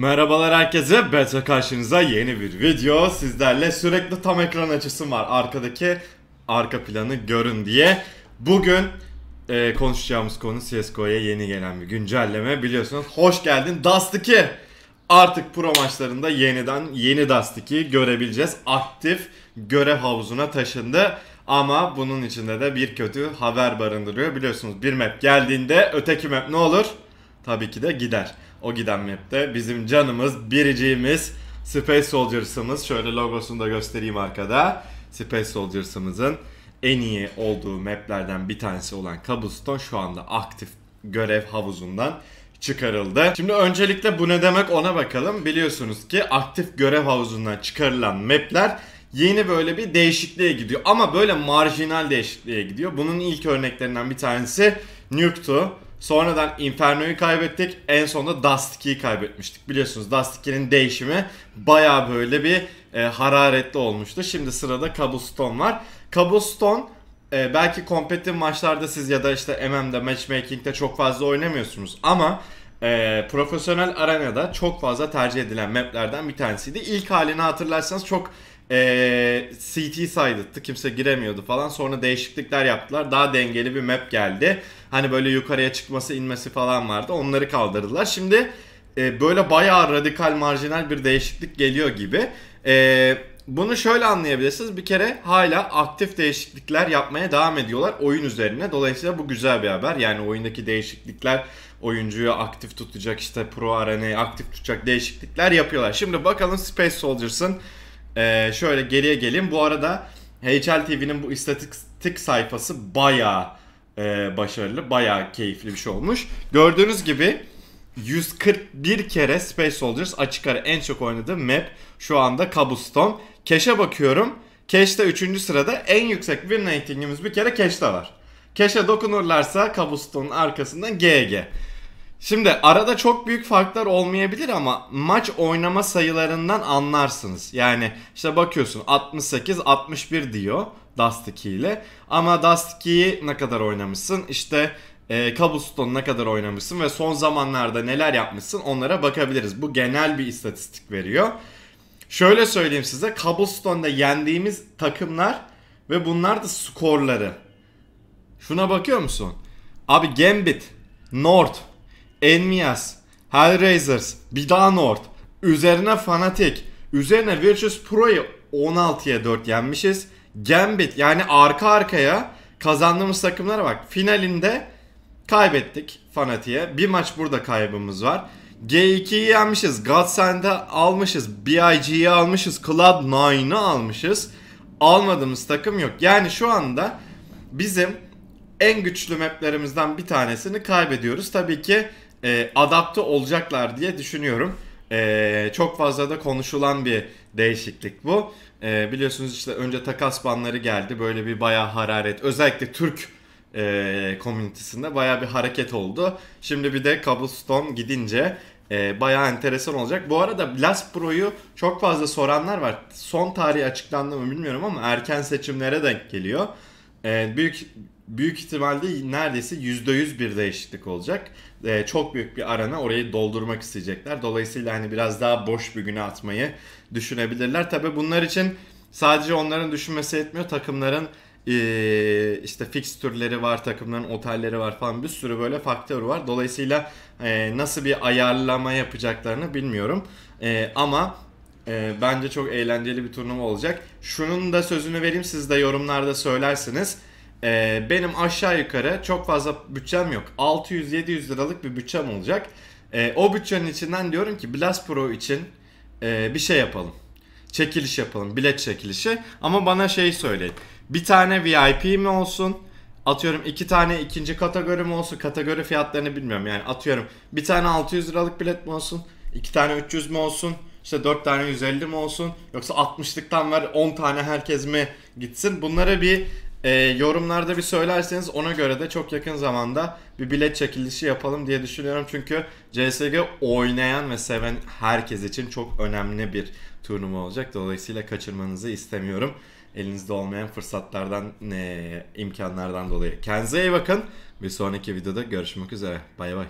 Merhabalar herkese, Beta karşınıza yeni bir video sizlerle sürekli tam ekran açısı var arkadaki arka planı görün diye Bugün e, konuşacağımız konu CSGO'ya yeni gelen bir güncelleme biliyorsunuz hoş geldin Dust 2 Artık pro maçlarında yeniden yeni Dust 2 görebileceğiz aktif görev havuzuna taşındı ama bunun içinde de bir kötü haber barındırıyor biliyorsunuz bir map geldiğinde öteki map ne olur? tabii ki de gider. O giden map'te bizim canımız, biriciğimiz Space Soldiers'ımız. Şöyle logosunu da göstereyim arkada. Space Soldiers'ımızın en iyi olduğu maplerden bir tanesi olan Cobblestone şu anda aktif görev havuzundan çıkarıldı. Şimdi öncelikle bu ne demek ona bakalım. Biliyorsunuz ki aktif görev havuzundan çıkarılan mapler yeni böyle bir değişikliğe gidiyor. Ama böyle marjinal değişikliğe gidiyor. Bunun ilk örneklerinden bir tanesi Nuke'tu. Sonradan Inferno'yu kaybettik. En sonunda Dust 2'yi kaybetmiştik. Biliyorsunuz Dust 2'nin değişimi baya böyle bir e, hararetli olmuştu. Şimdi sırada Cobblestone var. Cobblestone e, belki kompetitif maçlarda siz ya da işte MM'de, matchmaking'de çok fazla oynamıyorsunuz. Ama e, profesyonel arenada çok fazla tercih edilen maplerden bir tanesiydi. İlk halini hatırlarsanız çok e, ee, CT saydıttı. Kimse giremiyordu falan. Sonra değişiklikler yaptılar. Daha dengeli bir map geldi. Hani böyle yukarıya çıkması inmesi falan vardı. Onları kaldırdılar. Şimdi e, böyle bayağı radikal marjinal bir değişiklik geliyor gibi. E, bunu şöyle anlayabilirsiniz. Bir kere hala aktif değişiklikler yapmaya devam ediyorlar oyun üzerine. Dolayısıyla bu güzel bir haber. Yani oyundaki değişiklikler oyuncuyu aktif tutacak işte pro arenayı aktif tutacak değişiklikler yapıyorlar. Şimdi bakalım Space Soldiers'ın ee, şöyle geriye gelin. Bu arada HL TV'nin bu istatistik sayfası baya e, başarılı, baya keyifli bir şey olmuş. Gördüğünüz gibi 141 kere Space Soldiers açık ara en çok oynadığı map şu anda Kabuston. Cash'e bakıyorum. Keşte 3. sırada en yüksek bir ratingimiz bir kere Keşte var. Cash'e dokunurlarsa Kabuston'un arkasından GG. Şimdi arada çok büyük farklar olmayabilir ama maç oynama sayılarından anlarsınız. Yani işte bakıyorsun 68-61 diyor Dust 2 ile. Ama Dust 2'yi ne kadar oynamışsın? İşte e, Cobblestone ne kadar oynamışsın ve son zamanlarda neler yapmışsın onlara bakabiliriz. Bu genel bir istatistik veriyor. Şöyle söyleyeyim size Cobblestone'da yendiğimiz takımlar ve bunlar da skorları. Şuna bakıyor musun? Abi Gambit, North, Enmias, Hellraisers, Bidanort, üzerine Fnatic, üzerine Virtus Pro'yu 16'ya 4 yenmişiz. Gambit yani arka arkaya kazandığımız takımlara bak. Finalinde kaybettik Fanatik'e. Bir maç burada kaybımız var. G2'yi yenmişiz. Godsend'i almışız. BIG'yi almışız. Cloud9'ı almışız. Almadığımız takım yok. Yani şu anda bizim en güçlü maplerimizden bir tanesini kaybediyoruz. Tabii ki e, adapte olacaklar diye düşünüyorum. E, çok fazla da konuşulan bir değişiklik bu. E, biliyorsunuz işte önce takas banları geldi. Böyle bir bayağı hararet. Özellikle Türk e, komünitesinde bayağı bir hareket oldu. Şimdi bir de Cobblestone gidince e, bayağı enteresan olacak. Bu arada Blast Pro'yu çok fazla soranlar var. Son tarihi açıklandı mı bilmiyorum ama erken seçimlere denk geliyor. E, büyük büyük ihtimalle neredeyse %100 bir değişiklik olacak. Ee, çok büyük bir arana orayı doldurmak isteyecekler. Dolayısıyla hani biraz daha boş bir güne atmayı düşünebilirler. Tabi bunlar için sadece onların düşünmesi yetmiyor. Takımların ee, işte fixtürleri var, takımların otelleri var falan bir sürü böyle faktör var. Dolayısıyla e, nasıl bir ayarlama yapacaklarını bilmiyorum. E, ama e, bence çok eğlenceli bir turnuva olacak. Şunun da sözünü vereyim siz de yorumlarda söylersiniz. Ee, benim aşağı yukarı çok fazla bütçem yok. 600-700 liralık bir bütçem olacak. Ee, o bütçenin içinden diyorum ki Blast Pro için e, bir şey yapalım. Çekiliş yapalım. Bilet çekilişi. Ama bana şey söyleyin. Bir tane VIP mi olsun? Atıyorum iki tane ikinci kategori mi olsun? Kategori fiyatlarını bilmiyorum. Yani atıyorum bir tane 600 liralık bilet mi olsun? İki tane 300 mi olsun? İşte 4 tane 150 mi olsun? Yoksa 60'lıktan ver 10 tane herkes mi gitsin? Bunlara bir e, yorumlarda bir söylerseniz ona göre de çok yakın zamanda bir bilet çekilişi yapalım diye düşünüyorum. Çünkü CSG oynayan ve seven herkes için çok önemli bir turnuva olacak. Dolayısıyla kaçırmanızı istemiyorum. Elinizde olmayan fırsatlardan, e, imkanlardan dolayı. Kendinize iyi bakın. Bir sonraki videoda görüşmek üzere. Bay bay.